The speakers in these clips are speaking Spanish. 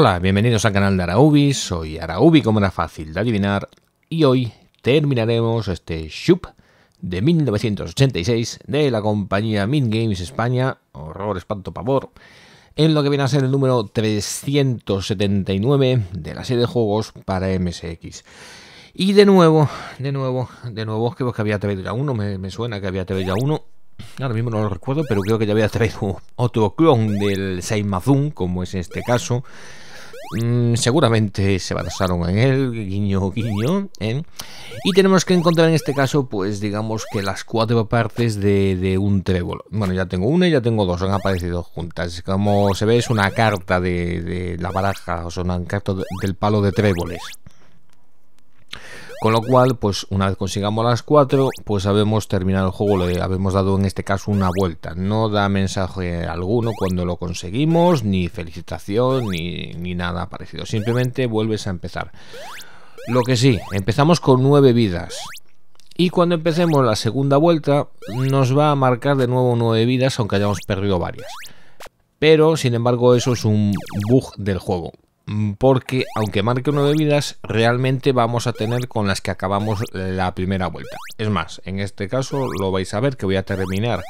Hola, bienvenidos al canal de Araubi, soy Araubi como era fácil de adivinar y hoy terminaremos este Shoop de 1986 de la compañía Min Games España, horror, espanto, pavor, en lo que viene a ser el número 379 de la serie de juegos para MSX. Y de nuevo, de nuevo, de nuevo, creo que había traído ya uno, me, suena que había traído ya uno, Ahora mismo no lo recuerdo, pero creo que ya había traído otro clon del Mazum, como es este caso. Mm, seguramente se basaron en él, guiño, guiño. ¿eh? Y tenemos que encontrar en este caso, pues digamos que las cuatro partes de, un trébol. Bueno, ya tengo una y ya tengo dos, han aparecido juntas. Como se ve, es una carta de, la baraja, o sea, una carta del palo de tréboles. Con lo cual, pues una vez consigamos las cuatro, pues habemos terminado el juego, le habemos dado en este caso una vuelta. No da mensaje alguno cuando lo conseguimos, ni felicitación, ni, nada parecido. Simplemente vuelves a empezar. Lo que sí, empezamos con nueve vidas. Y cuando empecemos la segunda vuelta, nos va a marcar de nuevo nueve vidas, aunque hayamos perdido varias. Pero, sin embargo, eso es un bug del juego. Mm, porque aunque marque 9 vidas, realmente vamos a tener con las que acabamos la primera vuelta. Es más, en este caso lo vais a ver que voy a terminar.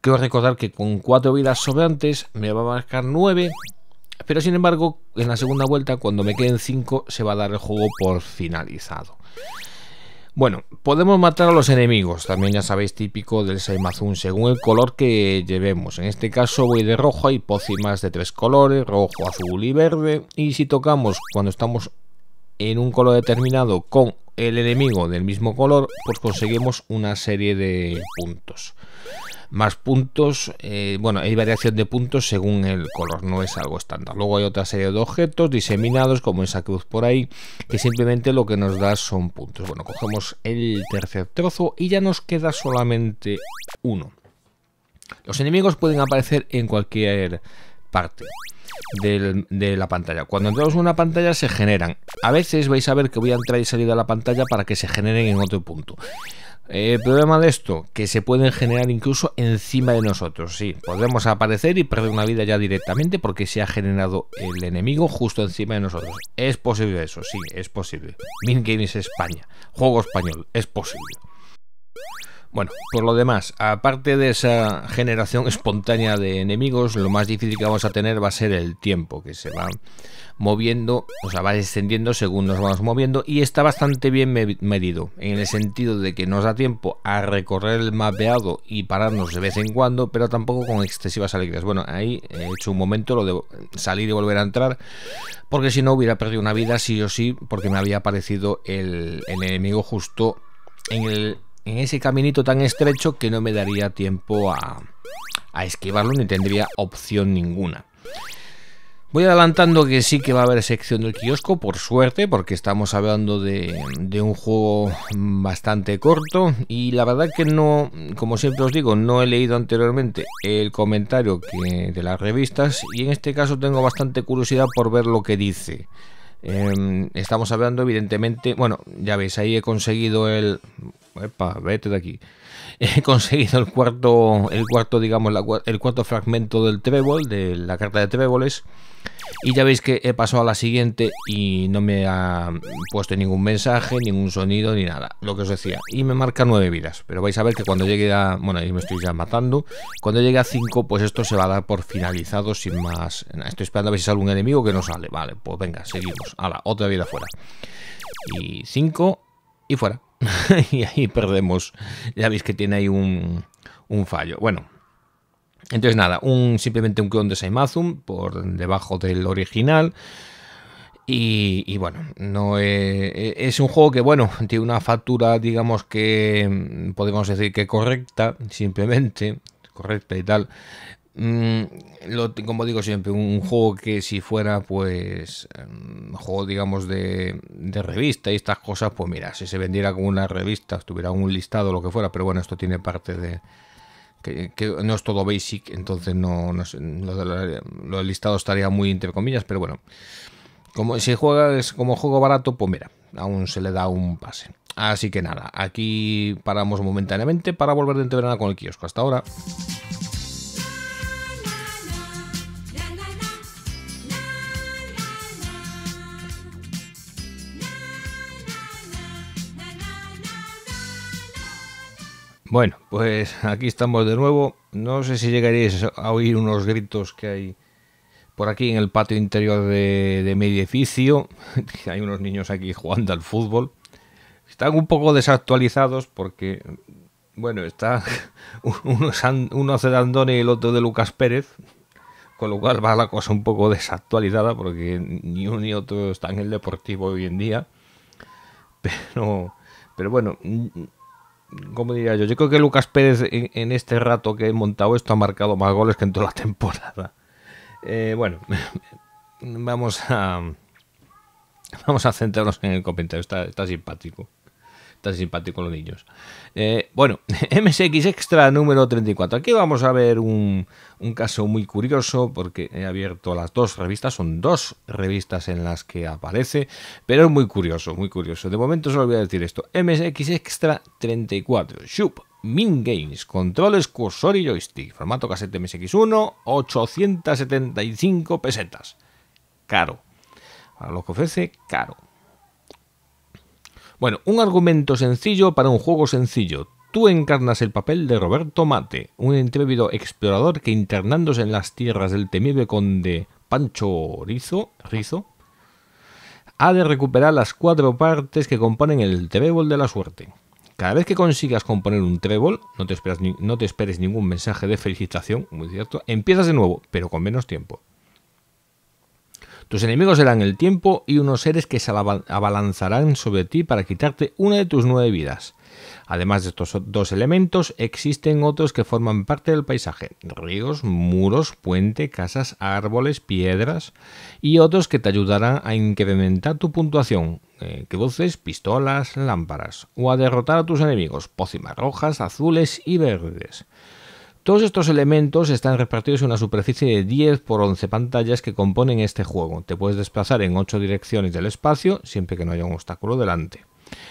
Quiero recordar que con cuatro vidas sobrantes me va a marcar 9, pero sin embargo en la segunda vuelta cuando me queden 5 se va a dar el juego por finalizado. Bueno, podemos matar a los enemigos, también ya sabéis típico del Saimazun, según el color que llevemos. En este caso voy de rojo, hay pócimas de tres colores, rojo, azul y verde. Y si tocamos cuando estamos en un color determinado con el enemigo del mismo color, pues conseguimos una serie de puntos. Más puntos, eh, bueno, hay variación de puntos según el color, no es algo estándar. Luego hay otra serie de objetos diseminados, como esa cruz por ahí, que simplemente lo que nos da son puntos. Bueno, cogemos el tercer trozo y ya nos queda solamente uno. Los enemigos pueden aparecer en cualquier parte de la pantalla. Cuando entramos en una pantalla se generan. A veces vais a ver que voy a entrar y salir de la pantalla para que se generen en otro punto. El eh, problema de esto, que se pueden generar incluso encima de nosotros. Sí, podemos aparecer y perder una vida ya directamente porque se ha generado el enemigo justo encima de nosotros. Es posible eso, sí, es posible. Min Games España, juego español, es posible. Bueno, por lo demás, aparte de esa generación espontánea de enemigos, lo más difícil que vamos a tener va a ser el tiempo, que se va moviendo, o sea, va descendiendo según nos vamos moviendo y está bastante bien medido, en el sentido de que nos da tiempo a recorrer el mapeado y pararnos de vez en cuando, pero tampoco con excesivas alegrías. Bueno, ahí he hecho un momento lo de salir y volver a entrar, porque si no hubiera perdido una vida sí o sí, porque me había aparecido el enemigo justo en el en ese caminito tan estrecho que no me daría tiempo a, a esquivarlo ni tendría opción ninguna. Voy adelantando que sí que va a haber sección del kiosco, por suerte, porque estamos hablando de, un juego bastante corto y la verdad que no, como siempre os digo, no he leído anteriormente el comentario de las revistas y en este caso tengo bastante curiosidad por ver lo que dice. Em, estamos hablando evidentemente, bueno, ya veis, ahí he conseguido el Epa, vete de aquí. He conseguido el cuarto, el cuarto, digamos, el cuarto fragmento del trébol, de la carta de tréboles. Y ya veis que he pasado a la siguiente y no me ha puesto ningún mensaje, ningún sonido, ni nada. Lo que os decía. Y me marca nueve vidas. Pero vais a ver que cuando llegue a... Bueno, ahí me estoy ya matando. Cuando llegue a 5, pues esto se va a dar por finalizado sin más... Estoy esperando a ver si sale un enemigo que no sale. Vale, pues venga, seguimos. Ahora, otra vida afuera Y 5 y fuera. y ahí perdemos. Ya veis que tiene ahí un, fallo. Bueno, entonces nada, un, simplemente un clon de Saimazum por debajo del original. Y, bueno, no eh, eh, es un juego que, bueno, tiene una factura, digamos que mm, podemos decir que correcta, simplemente correcta y tal, Mm, como digo siempre, un juego que si fuera pues un mm, juego digamos de, revista y estas cosas, pues mira, si se vendiera como una revista, estuviera un listado o lo que fuera, pero bueno, esto tiene parte de... Que, no es todo basic, entonces no, los sé, lo, listado estaría muy entre comillas, pero bueno, como si juegas como juego barato, pues mira, aún se le da un pase. Así que nada, aquí paramos momentáneamente para volver dentro de nada con el kiosco. Hasta ahora. Bueno, pues aquí estamos de nuevo. No sé si llegaréis a oír unos gritos que hay por aquí en el patio interior de, mi edificio. hay unos niños aquí jugando al fútbol. Están un poco desactualizados porque, bueno, está uno, hace de Andone y el otro de Lucas Pérez. Con lo cual va la cosa un poco desactualizada porque ni uno ni otro está en el deportivo hoy en día. Pero, pero bueno, ¿Cómo diría yo? Yo creo que Lucas Pérez en, este rato que he montado esto ha marcado más goles que en toda la temporada. Eh, bueno, vamos a vamos a centrarnos en el comentario, está simpático tan simpático con los niños. Eh, bueno, MSX Extra número 34. Aquí vamos a ver un, caso muy curioso porque he abierto las dos revistas, son dos revistas en las que aparece, pero es muy curioso, muy curioso. De momento solo voy a decir esto. MSX Extra 34. Shoop. Min Games, controles cursor y joystick, formato casete MSX1, 875 pesetas. Caro. Para lo que ofrece, caro. Bueno, un argumento sencillo para un juego sencillo. Tú encarnas el papel de Roberto Mate, un intrépido explorador que internándose en las tierras del temible conde Pancho Rizo, Rizo ha de recuperar las cuatro partes que componen el trébol de la suerte. Cada vez que consigas componer un trébol, no te esperes ningún mensaje de felicitación, muy cierto, empiezas de nuevo, pero con menos tiempo. Tus enemigos serán el tiempo y unos seres que se abalanzarán sobre ti para quitarte una de tus nueve vidas. Además de estos dos elementos, existen otros que forman parte del paisaje. Ríos, muros, puente, casas, árboles, piedras y otros que te ayudarán a incrementar tu puntuación. Eh, cruces, pistolas, lámparas. O a derrotar a tus enemigos. Pócimas rojas, azules y verdes. Todos estos elementos están repartidos en una superficie de 10 por 11 pantallas que componen este juego. Te puedes desplazar en 8 direcciones del espacio, siempre que no haya un obstáculo delante.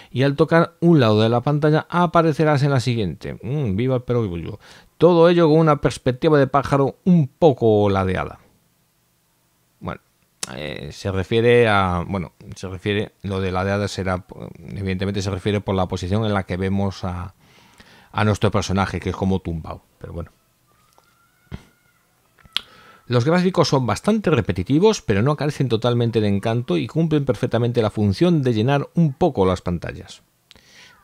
Y al tocar un lado de la pantalla aparecerás en la siguiente. Mm, viva el perogrullo. Todo ello con una perspectiva de pájaro un poco ladeada. Bueno, eh, se refiere a. Bueno, se refiere. Lo de ladeada será. Evidentemente se refiere por la posición en la que vemos a, a nuestro personaje, que es como tumbao. Pero bueno. Los gráficos son bastante repetitivos, pero no carecen totalmente de encanto y cumplen perfectamente la función de llenar un poco las pantallas.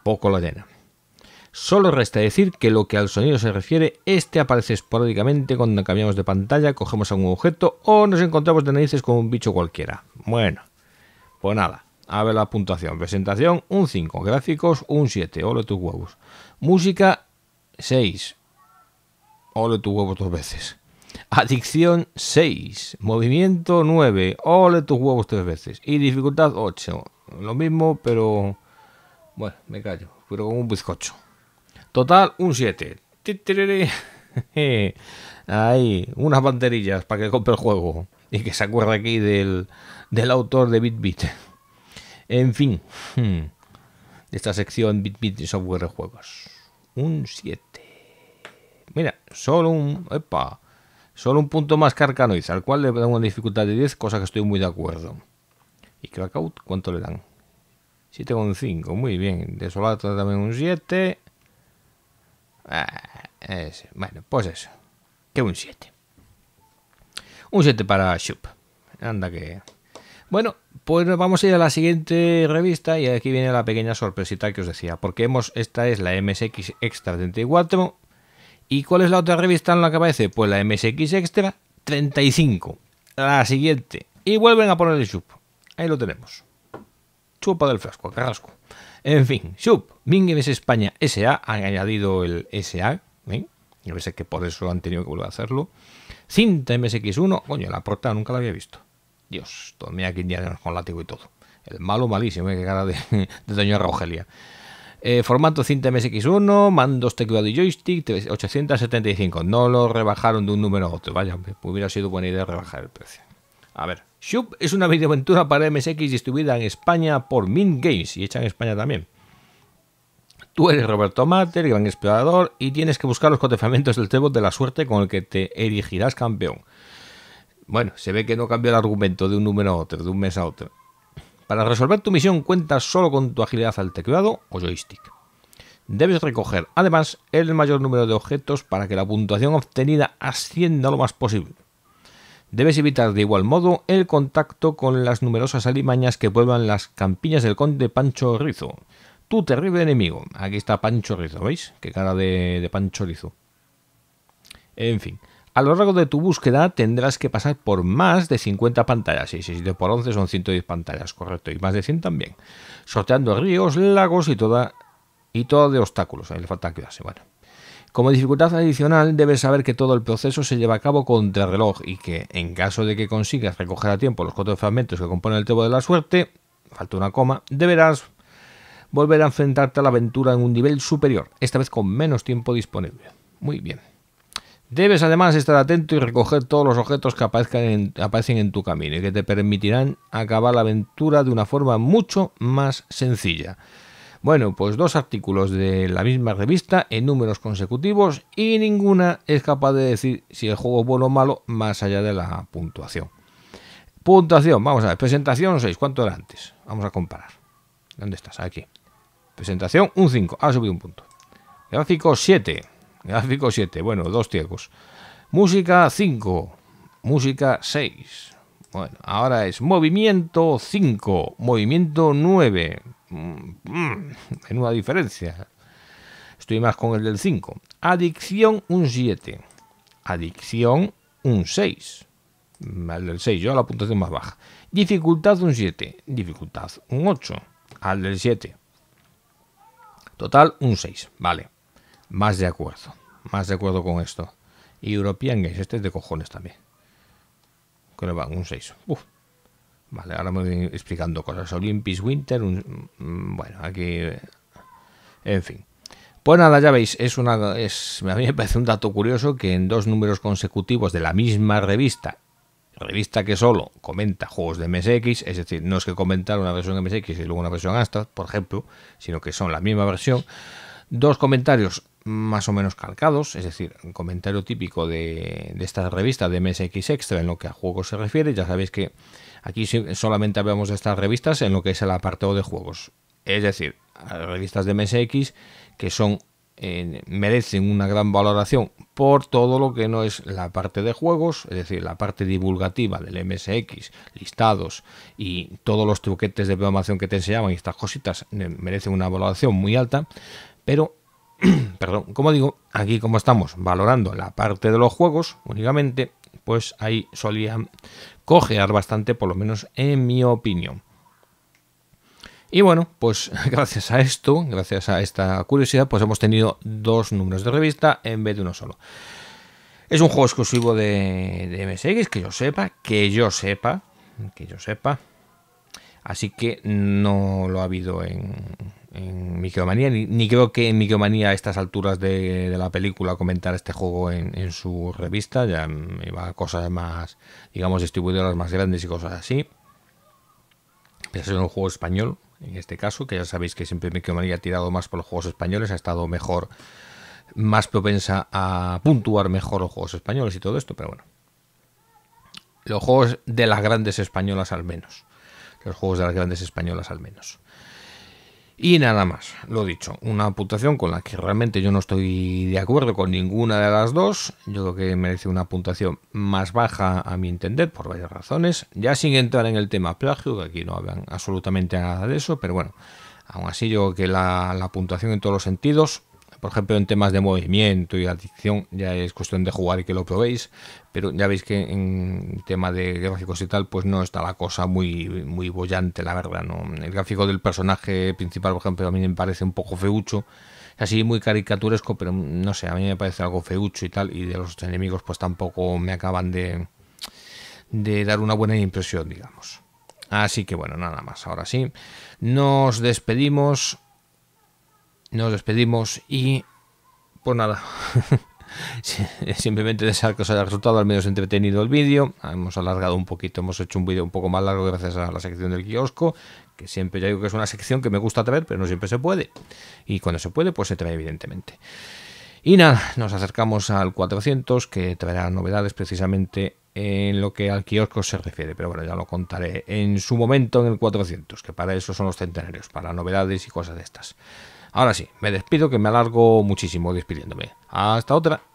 Poco la llena. Solo resta decir que lo que al sonido se refiere, este aparece esporádicamente cuando cambiamos de pantalla, cogemos algún objeto o nos encontramos de narices con un bicho cualquiera. Bueno, pues nada. A ver la puntuación. Presentación, un 5. Gráficos, un 7. Ole tus huevos. Música, 6. Ole tus huevos dos veces. Adicción, 6. Movimiento, 9. Ole tus huevos tres veces. Y dificultad, 8. Lo mismo, pero... Bueno, me callo. Pero con un bizcocho. Total, un 7. Eh, ahí, unas banderillas para que compre el juego. Y que se acuerde aquí del, del autor de BitBit. En fin, hmm, de esta sección Bitbit de software de juegos. Un 7. Mira, solo un. Epa, solo un punto más que al cual le dan una dificultad de 10, cosa que estoy muy de acuerdo. ¿Y Crackout cuánto le dan? 7,5, muy bien. de Desolato también un 7. Ah, bueno, pues eso. Que un 7. Un 7 para Shup. Anda que... Bueno, pues vamos a ir a la siguiente revista y aquí viene la pequeña sorpresita que os decía, porque hemos, esta es la MSX Extra 34. ¿Y cuál es la otra revista en la que aparece? Pues la MSX Extra 35. La siguiente. Y vuelven a poner el chup. Ahí lo tenemos. Chupa del frasco, carrasco. En fin, chup. Mingames España SA. Han añadido el SA. ¿eh? A veces que por eso han tenido que volver a hacerlo. Cinta MSX1. Coño, la portada nunca la había visto. Dios, tomé aquí indianos con látigo y todo. El malo malísimo, eh, que cara de, de doña Rogelia. Eh, formato cinta MSX1, mandos, teclado y joystick, 875. No lo rebajaron de un número a otro. Vaya, hubiera sido buena idea rebajar el precio. A ver, Shub es una videoaventura para MSX distribuida en España por Mint Games y hecha en España también. Tú eres Roberto Mater, gran explorador, y tienes que buscar los cotefamientos del tebo de la suerte con el que te erigirás campeón. Bueno, se ve que no cambia el argumento de un número a otro, de un mes a otro. Para resolver tu misión cuentas solo con tu agilidad al teclado o joystick. Debes recoger además el mayor número de objetos para que la puntuación obtenida ascienda lo más posible. Debes evitar de igual modo el contacto con las numerosas alimañas que pueblan las campiñas del conde Pancho Rizo. Tu terrible enemigo. Aquí está Pancho Rizo, ¿veis? Qué cara de, de Pancho Rizo. En fin, a lo largo de tu búsqueda tendrás que pasar por más de 50 pantallas, y si de por 11 son 110 pantallas, correcto, y más de 100 también, sorteando ríos, lagos y toda y todo de obstáculos, ahí le falta cuidarse, Como dificultad adicional, debes saber que todo el proceso se lleva a cabo contra reloj y que, en caso de que consigas recoger a tiempo los cuatro fragmentos que componen el tebo de la suerte, falta una coma, deberás volver a enfrentarte a la aventura en un nivel superior, esta vez con menos tiempo disponible. Muy bien. Debes además estar atento y recoger todos los objetos que aparecen en tu camino y que te permitirán acabar la aventura de una forma mucho más sencilla. Bueno, pues dos artículos de la misma revista en números consecutivos y ninguna es capaz de decir si el juego es bueno o malo más allá de la puntuación. Puntuación, vamos a ver, presentación 6, ¿cuánto era antes? Vamos a comparar. ¿Dónde estás? Aquí. Presentación un 5, ha subido un punto. Gráfico 7, Gráfico ah, 7, bueno, dos ciegos. Música 5, música 6. Bueno, ahora es movimiento 5, movimiento 9. Mm, mm, en una diferencia. Estoy más con el del 5. Adicción un 7. Adicción un 6. Mm, al del 6, yo a la puntuación más baja. Dificultad un 7. Dificultad un 8. Al del 7. Total un 6. Vale. Más de acuerdo, más de acuerdo con esto. Y European Games, este es de cojones también. Que le van, un 6. Vale, ahora me voy explicando cosas. Olympics Winter, mm, bueno, aquí... Eh, en fin. Pues nada, ya veis, es una, es, a mí me parece un dato curioso que en dos números consecutivos de la misma revista, revista que solo comenta juegos de MSX, es decir, no es que comentar una versión de MSX y luego una versión Astra, por ejemplo, sino que son la misma versión, Dos comentarios más o menos calcados, es decir, un comentario típico de, de, esta revista de MSX Extra en lo que a juegos se refiere. Ya sabéis que aquí solamente hablamos de estas revistas en lo que es el apartado de juegos. Es decir, revistas de MSX que son eh, merecen una gran valoración por todo lo que no es la parte de juegos, es decir, la parte divulgativa del MSX, listados y todos los truquetes de programación que te enseñaban y estas cositas eh, merecen una valoración muy alta, pero, perdón, como digo, aquí como estamos valorando la parte de los juegos únicamente, pues ahí solían cojear bastante, por lo menos en mi opinión. Y bueno, pues gracias a esto, gracias a esta curiosidad, pues hemos tenido dos números de revista en vez de uno solo. Es un juego exclusivo de, de MSX, que yo sepa, que yo sepa, que yo sepa. Así que no lo ha habido en, en Micromanía, ni, ni, creo que en Micromanía a estas alturas de, la película comentar este juego en, su revista, ya iba a cosas más, digamos, distribuidoras más grandes y cosas así. Pero es un juego español, en este caso, que ya sabéis que siempre manía ha tirado más por los juegos españoles, ha estado mejor, más propensa a puntuar mejor los juegos españoles y todo esto, pero bueno. Los juegos de las grandes españolas al menos. Los juegos de las grandes españolas al menos. Y nada más, lo dicho, una puntuación con la que realmente yo no estoy de acuerdo con ninguna de las dos. Yo creo que merece una puntuación más baja a mi entender, por varias razones. Ya sin entrar en el tema plagio, que aquí no hablan absolutamente nada de eso, pero bueno, aún así yo creo que la, la puntuación en todos los sentidos por ejemplo, en temas de movimiento y adicción ya es cuestión de jugar y que lo probéis, pero ya veis que en tema de gráficos y tal, pues no está la cosa muy, muy bollante, la verdad. ¿no? El gráfico del personaje principal, por ejemplo, a mí me parece un poco feucho así muy caricaturesco, pero no sé, a mí me parece algo feucho y tal, y de los enemigos pues tampoco me acaban de, de dar una buena impresión, digamos. Así que bueno, nada más, ahora sí, nos despedimos, nos despedimos y pues nada. Simplemente desear que os haya resultado al menos entretenido el vídeo. Hemos alargado un poquito, hemos hecho un vídeo un poco más largo gracias a la sección del kiosco, que siempre ya digo que es una sección que me gusta traer, pero no siempre se puede. Y cuando se puede, pues se trae evidentemente. Y nada, nos acercamos al 400 que traerá novedades precisamente en lo que al kiosco se refiere, pero bueno, ya lo contaré en su momento en el 400, que para eso son los centenarios, para novedades y cosas de estas. Ahora sí, me despido que me alargo muchísimo despidiéndome. Hasta otra.